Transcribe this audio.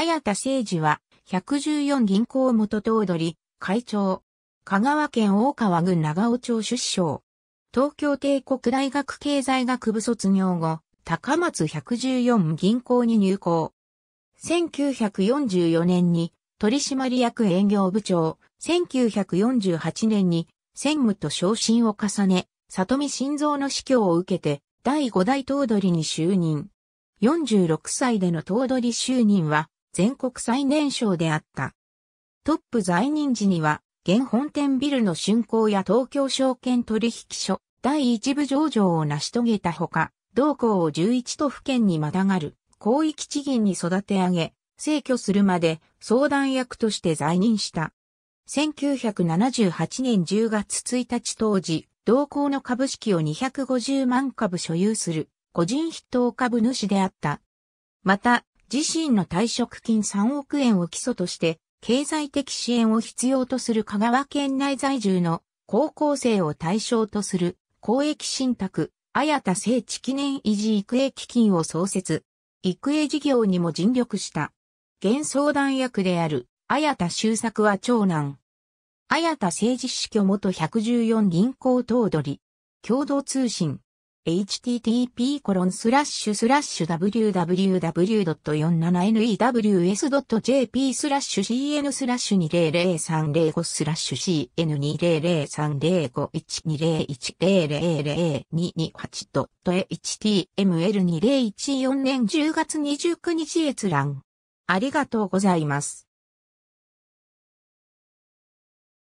綾田誠二は、114銀行元頭取、会長。香川県大川郡長尾町出生。東京帝国大学経済学部卒業後、高松114銀行に入行。1944年に取締役営業部長、1948年に専務と昇進を重ね、里見晋三の死去を受けて第5代頭取に就任。46歳での頭取就任は全国最年少であった。トップ在任時には、現本店ビルの竣工や東京証券取引所第一部上場を成し遂げたほか、同校を11都府県にまたがる広域地銀に育て上げ、成去するまで相談役として在任した。1978年10月1日当時、同校の株式を250万株所有する個人筆頭株主であった。また、自身の退職金3億円を基礎として、経済的支援を必要とする香川県内在住の高校生を対象とする公益信託、綾田聖地記念維持育英基金を創設。育英事業にも尽力した。現相談役である、綾田修作は長男。綾田政治死去元114銀行頭取。共同通信。http://www.47news.jp コロンススララッッシシュュスラッシュ cn スラッシュ200305スラッシュ cn2003051201000228 ドット html2014 年10月29日閲覧。ありがとうございます。